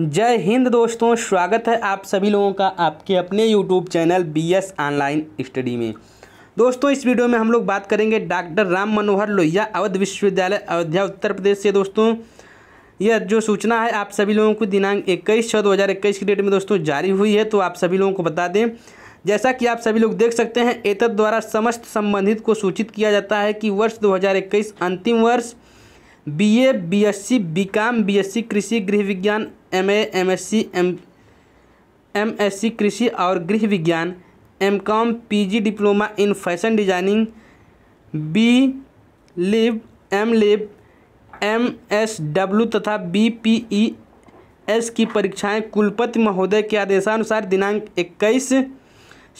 जय हिंद दोस्तों स्वागत है आप सभी लोगों का आपके अपने YouTube channel B S online study में दोस्तों इस वीडियो में हम लोग बात करेंगे डॉक्टर राम मनोहर लोहिया अवध विश्वविद्यालय अयोध्या उत्तर प्रदेश से दोस्तों यह जो सूचना है आप सभी लोगों को दिनांक इक्कीस छः दो हज़ार इक्कीस की डेट में दोस्तों जारी हुई है तो आप सभी लोगों को बता दें जैसा कि आप सभी लोग देख सकते हैं एतद द्वारा समस्त संबंधित को सूचित किया जाता है कि वर्ष दो अंतिम वर्ष बीए, बीएससी, बीकॉम, बीएससी कृषि गृह विज्ञान M A M S C M M S C कृषि और गृह विज्ञान M com P G diploma in fashion designing B lib M lib M S W तथा बी पी ई एस की परीक्षाएं कुलपति महोदय के आदेशानुसार दिनांक इक्कीस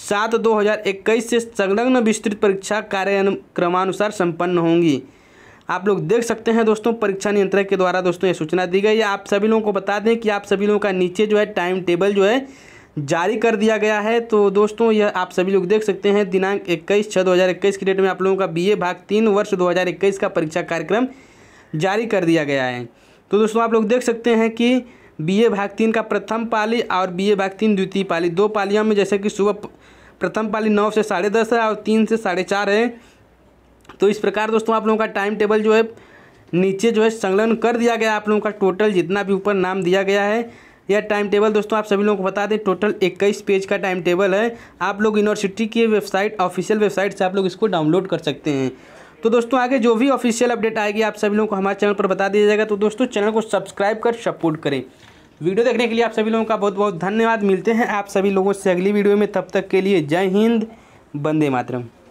सात दो हज़ार इक्कीस से संलग्न विस्तृत परीक्षा कार्यक्रमानुसार संपन्न होंगी आप लोग देख सकते हैं दोस्तों परीक्षा नियंत्रक के द्वारा दोस्तों ये सूचना दी गई है आप सभी लोगों को बता दें कि आप सभी लोगों का नीचे जो है टाइम टेबल जो है जारी कर दिया गया है तो दोस्तों यह आप सभी लोग देख सकते हैं दिनांक इक्कीस छः इक्कीस की डेट में आप लोगों का बीए भाग तीन वर्ष इक्कीस का परीक्षा कार्यक्रम जारी कर दिया गया है तो दोस्तों आप लोग देख सकते हैं कि बीए भाग तीन का प्रथम पाली और बीए भाग तीन द्वितीय पाली दो पालियों में जैसे कि सुबह प्रथम पाली नौ से साढ़े दस है और तीन से साढ़े चार है तो इस प्रकार दोस्तों आप लोगों का टाइम टेबल जो है नीचे जो है संलग्न कर दिया गया आप लोगों का टोटल जितना भी ऊपर नाम दिया गया है यह टाइम टेबल दोस्तों आप सभी लोगों को बता दें टोटल 21 पेज का टाइम टेबल है आप लोग यूनिवर्सिटी की वेबसाइट ऑफिशियल वेबसाइट से आप लोग इसको डाउनलोड कर सकते हैं तो दोस्तों आगे जो भी ऑफिशियल अपडेट आएगी आप सभी लोगों को हमारे चैनल पर बता दिया जाएगा तो दोस्तों चैनल को सब्सक्राइब कर सपोर्ट करें वीडियो देखने के लिए आप सभी लोगों का बहुत बहुत धन्यवाद मिलते हैं आप सभी लोगों से अगली वीडियो में तब तक के लिए जय हिंद बंदे मातरम